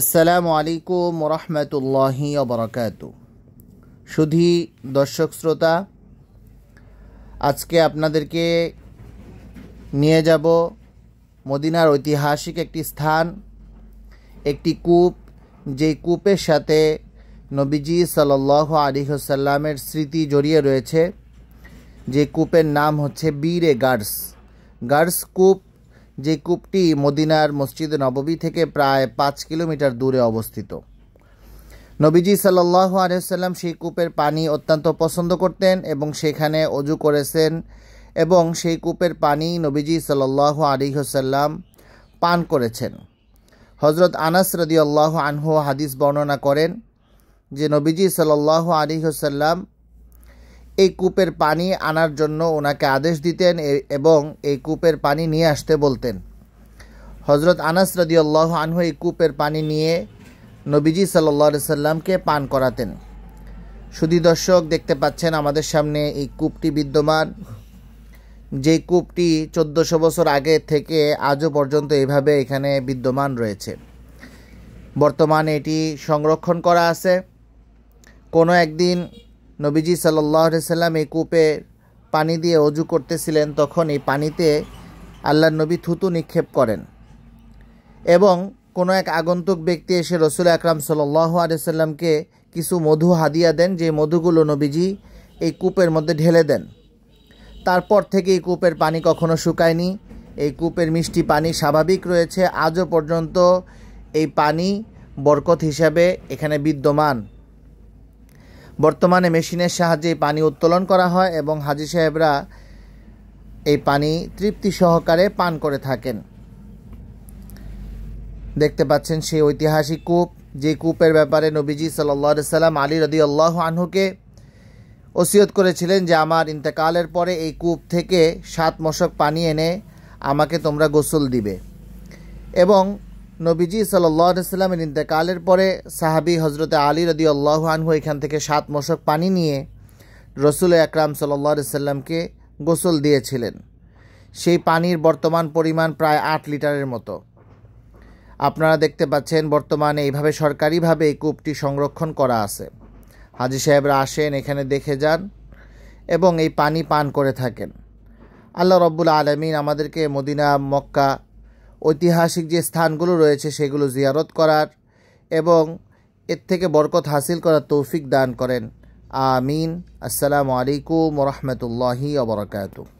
আসসালামু আলাইকুম রহমতুল্লাহি অবরাকাত শুধু দর্শক শ্রোতা আজকে আপনাদেরকে নিয়ে যাব মদিনার ঐতিহাসিক একটি স্থান একটি কূপ যেই কূপের সাথে নবীজি সাল্লাহ আলিহসাল্লামের স্মৃতি জড়িয়ে রয়েছে যে কূপের নাম হচ্ছে বীরে গার্স গার্স কূপ যে কূপটি মদিনার মসজিদ নববী থেকে প্রায় পাঁচ কিলোমিটার দূরে অবস্থিত নবীজি সাল্লাহ আলহাম সেই কূপের পানি অত্যন্ত পছন্দ করতেন এবং সেখানে অজু করেছেন এবং সেই কূপের পানি নবীজি সাল্লাহ আলিহসাল্লাম পান করেছেন হজরত আনাস আল্লাহ আনহু হাদিস বর্ণনা করেন যে নবীজি সাল্লাহ আলিহসাল্লাম এই কূপের পানি আনার জন্য ওনাকে আদেশ দিতেন এবং এই কূপের পানি নিয়ে আসতে বলতেন হজরত আনাস আল্লাহ আনহু এই কূপের পানি নিয়ে নবীজি সাল্লা সাল্লামকে পান করাতেন শুধু দর্শক দেখতে পাচ্ছেন আমাদের সামনে এই কূপটি বিদ্যমান যে কূপটি চোদ্দোশো বছর আগে থেকে আজও পর্যন্ত এভাবে এখানে বিদ্যমান রয়েছে বর্তমানে এটি সংরক্ষণ করা আছে কোনো একদিন নবীজি সাল্লাহ সাল্লাম এই কূপে পানি দিয়ে অজু করতেছিলেন তখন এই পানিতে আল্লাহ নবী থুতু নিক্ষেপ করেন এবং কোনো এক আগন্তুক ব্যক্তি এসে রসুল আকরাম সাল্লাহ আলিয়াল্লামকে কিছু মধু হাদিয়া দেন যে মধুগুলো নবীজি এই কূপের মধ্যে ঢেলে দেন তারপর থেকে এই কূপের পানি কখনো শুকায়নি এই কূপের মিষ্টি পানি স্বাভাবিক রয়েছে আজও পর্যন্ত এই পানি বরকত হিসাবে এখানে বিদ্যমান বর্তমানে মেশিনের সাহায্যে পানি উত্তোলন করা হয় এবং হাজি সাহেবরা এই পানি তৃপ্তি সহকারে পান করে থাকেন দেখতে পাচ্ছেন সেই ঐতিহাসিক কূপ যে কূপের ব্যাপারে নবীজি সাল্লা সাল্লাম আলী রদি আল্লাহ আনহুকে ওসিয়ত করেছিলেন যে আমার ইন্তেকালের পরে এই কূপ থেকে সাত মশক পানি এনে আমাকে তোমরা গোসল দিবে এবং নবীজি সাল্লামের ইন্তেকালের পরে সাহাবি হজরতে আলী রদি আল্লাহ আনহু এখান থেকে সাত মশক পানি নিয়ে রসুল আকরাম সাল্লামকে গোসল দিয়েছিলেন সেই পানির বর্তমান পরিমাণ প্রায় আট লিটারের মতো আপনারা দেখতে পাচ্ছেন বর্তমানে এইভাবে সরকারিভাবে এই কূপটি সংরক্ষণ করা আছে হাজি সাহেবরা আসেন এখানে দেখে যান এবং এই পানি পান করে থাকেন আল্লাহ রব্বুল আলমিন আমাদেরকে মদিনা মক্কা ঐতিহাসিক যে স্থানগুলো রয়েছে সেগুলো জিয়ারত করার এবং এর থেকে বরকত হাসিল করার তৌফিক দান করেন আমিন আসসালামু আলাইকুম রহমতুল্লাহি অবরকাত